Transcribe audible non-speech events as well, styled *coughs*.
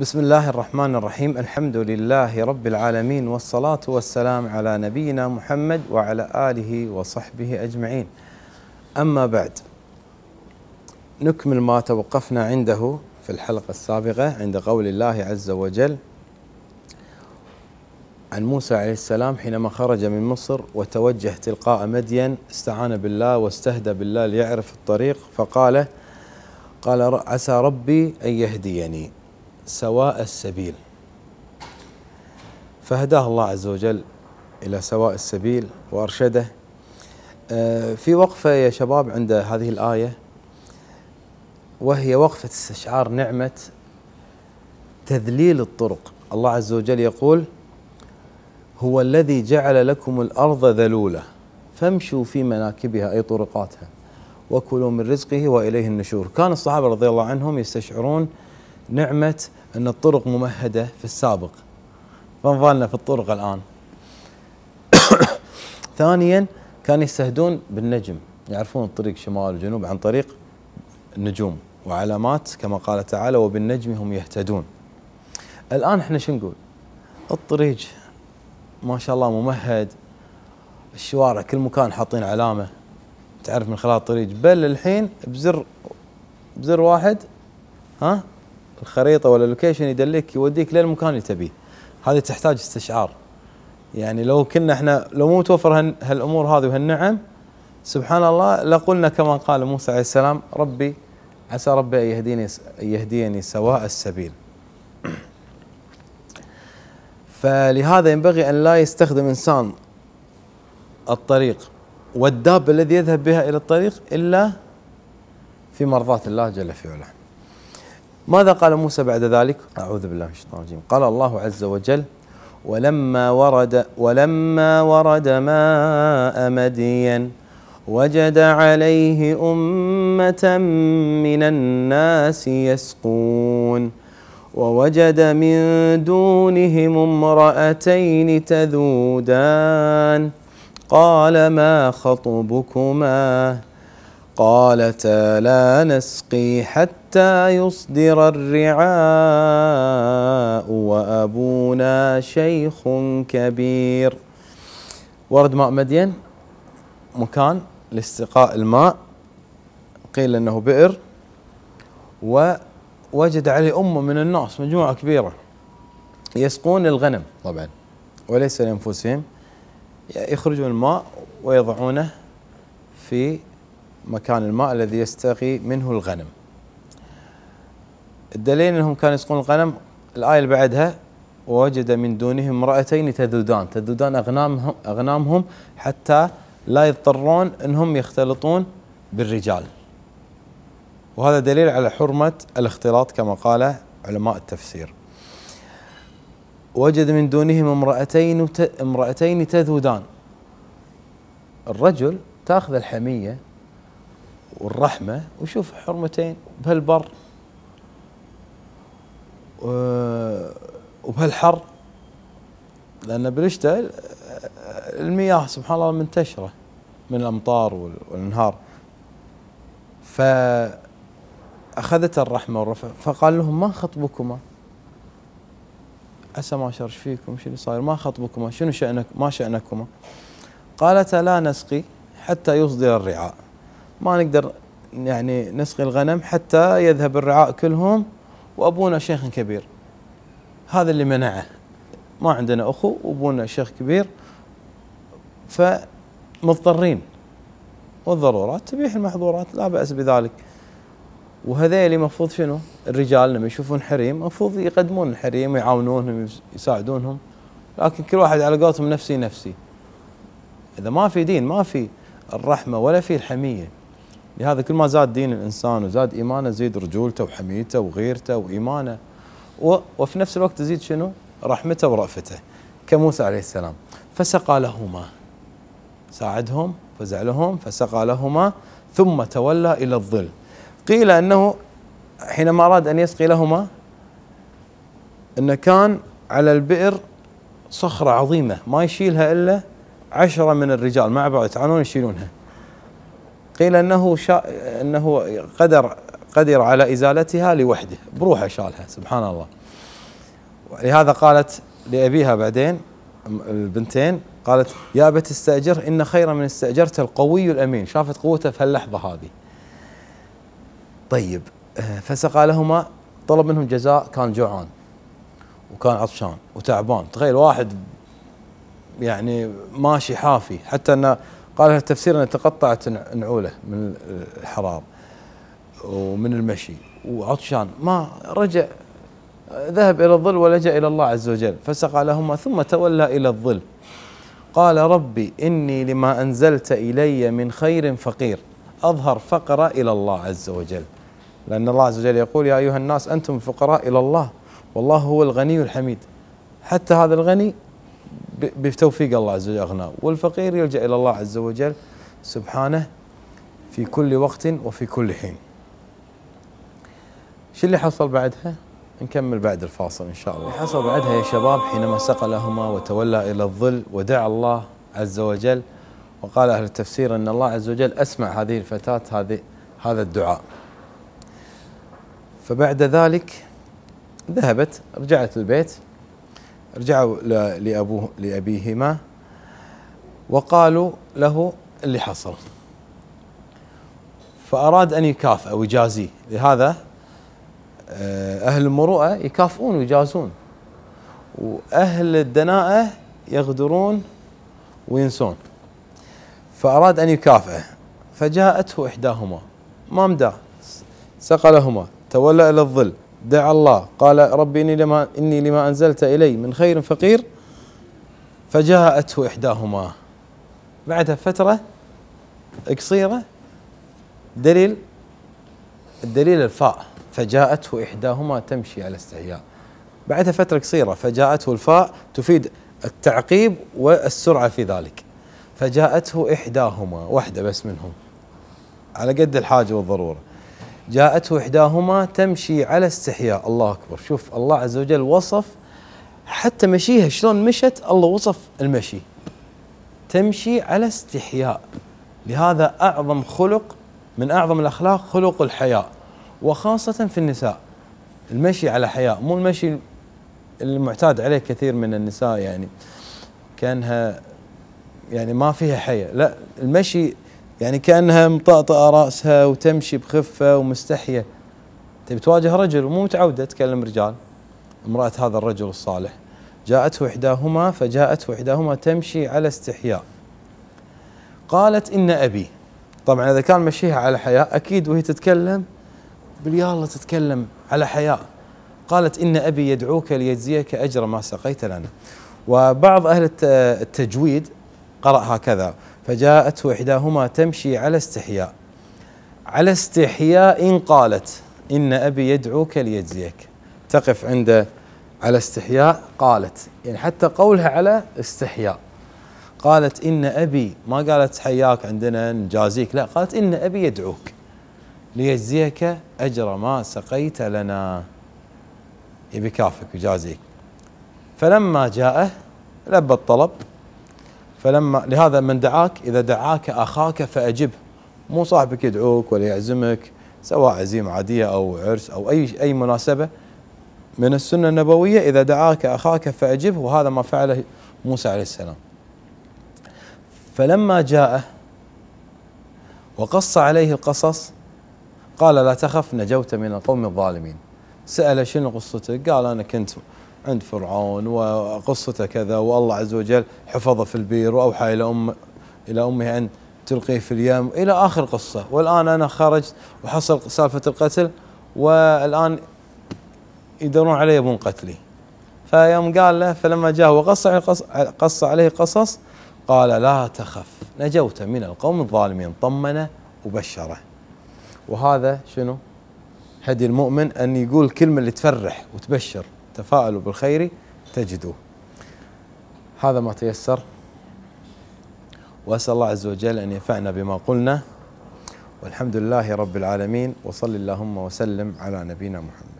بسم الله الرحمن الرحيم الحمد لله رب العالمين والصلاة والسلام على نبينا محمد وعلى آله وصحبه أجمعين أما بعد نكمل ما توقفنا عنده في الحلقة السابقة عند قول الله عز وجل عن موسى عليه السلام حينما خرج من مصر وتوجه تلقاء مدين استعان بالله واستهدى بالله ليعرف الطريق فقال قال عسى ربي أن يهديني سواء السبيل فهداه الله عز وجل إلى سواء السبيل وأرشده آه، في وقفة يا شباب عند هذه الآية وهي وقفة استشعار نعمة تذليل الطرق الله عز وجل يقول هو الذي جعل لكم الأرض ذلولة فامشوا في مناكبها أي طرقاتها وكلوا من رزقه وإليه النشور كان الصحابة رضي الله عنهم يستشعرون نعمه ان الطرق ممهده في السابق فنظلنا في الطرق الان *coughs* ثانيا كانوا يستهدون بالنجم يعرفون الطريق شمال وجنوب عن طريق النجوم وعلامات كما قال تعالى وبالنجم هم يهتدون الان احنا شو نقول الطريق ما شاء الله ممهد الشوارع كل مكان حاطين علامه تعرف من خلال الطريق بل الحين بزر بزر واحد ها الخريطه ولا اللوكيشن يدلك يوديك للمكان اللي تبيه هذه تحتاج استشعار يعني لو كنا احنا لو مو متوفر هالامور هذه وهالنعم سبحان الله لقلنا كما قال موسى عليه السلام ربي عسى ربي ان يهديني يهديني سواء السبيل. فلهذا ينبغي ان لا يستخدم انسان الطريق والدابه الذي يذهب بها الى الطريق الا في مرضاه الله جل في علاه. ماذا قال موسى بعد ذلك أعوذ بالله من الشيطان الرجيم قال الله عز وجل ولما ورد ولما ورد ماء مدين وجد عليه أمة من الناس يسقون ووجد من دونهم امرأتين تذودان قال ما خطبكما قالتا لا نسقي حتى يصدر الرعاء وابونا شيخ كبير ورد ماء مدين مكان لاستقاء الماء قيل انه بئر ووجد عليه امه من الناس مجموعه كبيره يسقون الغنم طبعا وليس لانفسهم يخرجون الماء ويضعونه في مكان الماء الذي يستغي منه الغنم الدليل انهم كانوا يسقون الغنم الايه اللي بعدها ووجد من دونهم امرأتين تذودان تذودان أغنامهم, أغنامهم حتى لا يضطرون أنهم يختلطون بالرجال وهذا دليل على حرمة الاختلاط كما قال علماء التفسير وجد من دونهم امرأتين امرأتين تذودان الرجل تأخذ الحمية والرحمه وشوف حرمتين بهالبر وبهالحر لان بالشتاء المياه سبحان الله منتشره من الامطار والانهار فاخذت الرحمه والرفع فقال لهم ما خطبكما عسى ما شر فيكم شنو صاير ما خطبكما شنو شأنك ما شأنكما قالتا لا نسقي حتى يصدر الرعاء ما نقدر يعني نسقي الغنم حتى يذهب الرعاء كلهم وابونا شيخ كبير هذا اللي منعه ما عندنا اخو وابونا شيخ كبير فمضطرين والضرورات تبيح المحظورات لا باس بذلك وهذيلي المفروض شنو؟ الرجال لما يشوفون حريم المفروض يقدمون الحريم ويعاونونهم يساعدونهم لكن كل واحد على قولتهم نفسي نفسي اذا ما في دين ما في الرحمه ولا في الحميه لهذا كل ما زاد دين الانسان وزاد ايمانه زيد رجولته وحميته وغيرته وايمانه وفي نفس الوقت تزيد شنو؟ رحمته ورأفته كموسى عليه السلام فسقى لهما ساعدهم فزعلهم فسقى لهما ثم تولى الى الظل قيل انه حينما اراد ان يسقي لهما انه كان على البئر صخره عظيمه ما يشيلها الا عشره من الرجال مع بعض يتعاونون يشيلونها قيل انه شا انه قدر قدر على ازالتها لوحده بروحه شالها سبحان الله لهذا قالت لابيها بعدين البنتين قالت يا ابت استاجر ان خيرا من استاجرت القوي الامين شافت قوته في اللحظه هذه طيب آه، فسقى لهما طلب منهم جزاء كان جوعان وكان عطشان وتعبان تخيل واحد يعني ماشي حافي حتى انه قال في التفسير أن تقطعت نعوله من الحرام ومن المشي وعطشان ما رجع ذهب إلى الظل ولجأ إلى الله عز وجل فسقى لهما ثم تولى إلى الظل قال ربي إني لما أنزلت إلي من خير فقير أظهر فقرة إلى الله عز وجل لأن الله عز وجل يقول يا أيها الناس أنتم فقراء إلى الله والله هو الغني الحميد حتى هذا الغني بتوفيق الله عز وجل أغناه والفقير يلجأ إلى الله عز وجل سبحانه في كل وقت وفي كل حين شو اللي حصل بعدها؟ نكمل بعد الفاصل إن شاء الله حصل بعدها يا شباب حينما سقى لهما وتولى إلى الظل ودعا الله عز وجل وقال أهل التفسير أن الله عز وجل أسمع هذه الفتاة هذه هذا الدعاء فبعد ذلك ذهبت رجعت البيت رجعوا لأبوه لأبيهما وقالوا له اللي حصل فأراد أن يكافئ أو لهذا آه، أهل المروءة يكافئون ويجازون وأهل الدناءة يغدرون وينسون فأراد أن يكافئه فجاءته إحداهما ما مدى سقلهما تولى إلى الظل دعا الله قال رب إني لما, إني لما أنزلت إلي من خير فقير فجاءته إحداهما بعدها فترة قصيرة دليل الدليل الفاء فجاءته إحداهما تمشي على استحياء بعدها فترة قصيرة فجاءته الفاء تفيد التعقيب والسرعة في ذلك فجاءته إحداهما واحدة بس منهم على قد الحاجة والضرورة جاءته إحداهما تمشي على استحياء الله أكبر شوف الله عز وجل وصف حتى مشيها شلون مشت الله وصف المشي تمشي على استحياء لهذا أعظم خلق من أعظم الأخلاق خلق الحياء وخاصة في النساء المشي على حياء مو المشي المعتاد عليه كثير من النساء يعني كانها يعني ما فيها حياء لا المشي يعني كانها مطأطأة راسها وتمشي بخفه ومستحيه تبي تواجه رجل ومو متعوده تكلم رجال امراه هذا الرجل الصالح جاءته احداهما فجاءته احداهما تمشي على استحياء قالت ان ابي طبعا اذا كان مشيها على حياء اكيد وهي تتكلم باليالله تتكلم على حياء قالت ان ابي يدعوك ليجزيك اجر ما سقيت لنا وبعض اهل التجويد قرأ هكذا فجاءته إحداهما تمشي على استحياء على استحياء قالت إن أبي يدعوك ليجزيك تقف عند على استحياء قالت يعني حتى قولها على استحياء قالت إن أبي ما قالت حياك عندنا نجازيك لا قالت إن أبي يدعوك ليجزيك أجر ما سقيت لنا يبي كافك ويجازيك فلما جاءه لبى الطلب فلما لهذا من دعاك إذا دعاك أخاك فأجبه مو صاحبك يدعوك ولا يعزمك سواء عزيمة عادية أو عرس أو أي أي مناسبة من السنة النبوية إذا دعاك أخاك فأجبه وهذا ما فعله موسى عليه السلام فلما جاء وقص عليه القصص قال لا تخف نجوت من القوم الظالمين سأل شنو قصتك قال أنا كنت عند فرعون وقصته كذا والله عز وجل حفظه في البير واوحى الى ام الى امه ان تلقيه في اليم الى اخر قصه والان انا خرجت وحصل سالفه القتل والان يدورون علي يبون قتلي فيوم قال له فلما جاء وقص قص عليه قصص قال لا تخف نجوت من القوم الظالمين طمنه وبشره وهذا شنو هدي المؤمن ان يقول الكلمه اللي تفرح وتبشر تفاءلوا بالخير تجدوه هذا ما تيسر واسال الله عز وجل ان ينفعنا بما قلنا والحمد لله رب العالمين وصل اللهم وسلم على نبينا محمد